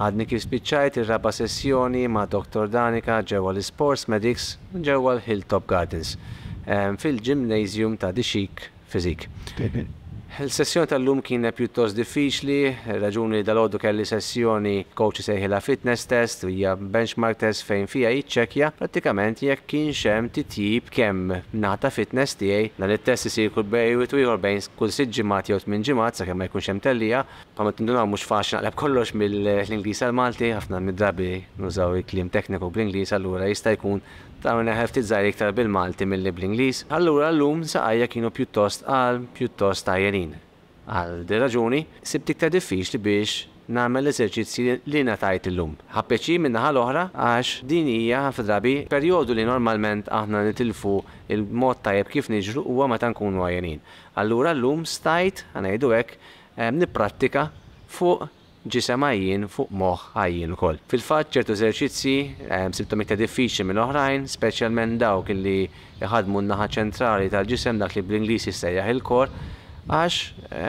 Għadni kif spiċċajt ir-raba sessjoni ma' Dr. Danika ġewwa l-Sports Medics ġewwa l-Hilltop Gardens ehm, fil-Gymnasium ta' Dixik Fizik. Il-sessjoni tal-lum kienet pjuttost diffiċli, raġuni dal oddu kelli sessjoni coach sejħila fitness test, hija benchmark test fejn fija jitċekja, pratikament jekk kien xem titjib kemm nata fitness tiegħi dan it-test isir kull bej u twieħor bejn kull sitt ġimgħat jew tmien ġimgħat sakemm ma jkunx hemm tellija, pa ma tindunaw mhux faċli naqleb kollox mill-Ingliż għal Malti, ħafna mid-drabi nużaw il-kliem tekniku bl-Ingliż allura jista' jkun Tawna ħeftit zaħir iktar bil-Malti mill-li bl-Inglis, allura l-lum saqajja kienu pjuttost għal pjuttost għajerin. Għal di raġuni, tiktar diffiċ diffiċli biex namel eżerċizzi li natajt l-lum. Ħappeċi minna ħal-oħra għax din hija drabi, periodu li normalment aħna nitilfu il-mod tajjeb kif niġru huwa meta nkunu għajerin. Allura l-lum stajt, għanajdu hekk, nipprattika fuq ġisem għajjin fuq moħ għajjin ukoll. Fil-fatt ċertu eżerċizzi simptomi ta' diffiċli minn oħrajn, speċjalment dawk li jħadmu n-naħa ċentrali tal-ġisem dak li bl inglis jissejjaħ il-kor, għax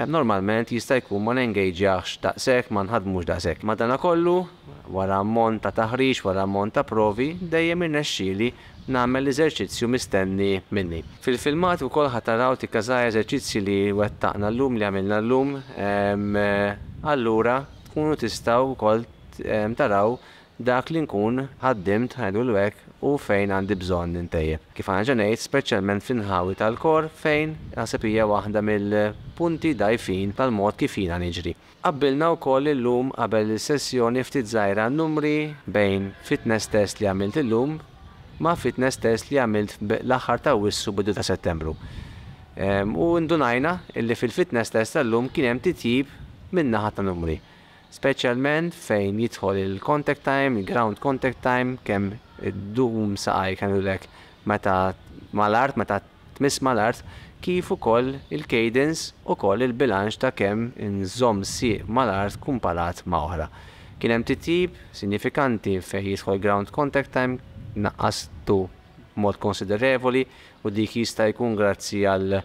normalment jista' jkun ma ta' daqshekk ma nħadmux daqshekk. dana kollu, wara ammont ta' taħriġ, wara ammont ta' provi, dejjem irnexxieli namel eżerċizzju mistenni minni. Fil-filmat u kol ħataraw kazaj eżerċizzji li wettaqna l-lum li għamilna l-lum, allura tkunu tistaw kol taraw dak li nkun ħaddimt ħajdu l-wek u fejn għandi bżon nintejjeb. Kif għana ġenejt, specialment ħawi tal-kor fejn għasab hija waħda mill-punti dajfin tal-mod kif jina niġri. Qabbilna u koll il-lum qabel il-sessjoni ftit zaħira numri bejn fitness test li għamilt il-lum ma fitness test li għamilt l-axar ta' wissu bidu ta' settembru. U ndunajna illi fil-fitness test tal-lum kienem titjib minna ħatta numri specialment fejn jidħol il-contact time, il-ground contact time, kemm id-dum saqaj kanu lek meta mal-art, meta tmiss mal-art, kif ukoll il-cadence u koll il-bilanċ ta' kemm zom si mal-art kumpalat ma' oħra. Kien hemm tip sinifikanti fejn jidħol ground contact time naqastu mod konsiderevoli u dik jista' jkun grazzi għal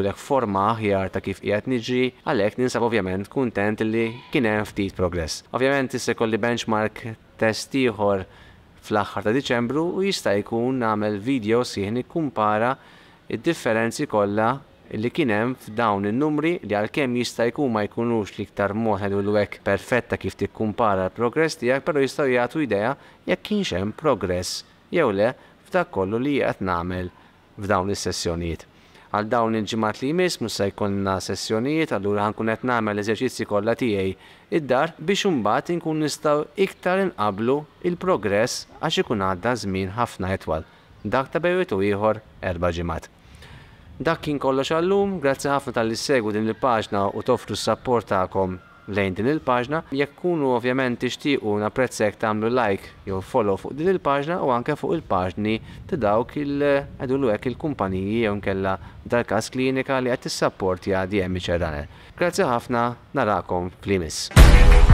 lek forma aħjar ta' kif qiegħed niġi, għalhekk ninsab ovvjament kuntent li kien hemm ftit progress. Ovvjament jisse kolli benchmark test ieħor fl-aħħar ta' Diċembru u jista' jkun nagħmel video siħni kumpara id-differenzi kollha li kien hemm f'dawn in-numri li għalkemm jista' jkun ma jkunux l-iktar mod għadulek perfetta kif tikkumpara l-progress tiegħek, però jista' jagħtu idea jekk kienx hemm progress jew le f'dak kollu li qed nagħmel f'dawn is-sessjonijiet għal dawn il-ġimat li jmiss mus se jkunna sessjonijiet, allura ħankun qed nagħmel eżerċizzi kollha tiegħi id-dar biex imbagħad inkun nistaw iktar inqablu il-progress għax ikun għadda żmien ħafna etwal. Dak ta' u ieħor erba' ġimgħat. Dak kien kollox għallum, grazzi ħafna tal-li din il-paġna u toffru s-sapport tagħkom lejn din il-paġna. Jekk kunu ovvjament tixtiequ jekk tagħmlu like jew follow fuq din il-paġna u anke fuq il-paġni ta' dawk il-għedullu hekk il-kumpaniji jew nkella dal-każ klinika li qed tissapportja DM Ċerraner. Grazzi ħafna narakom fl-imis.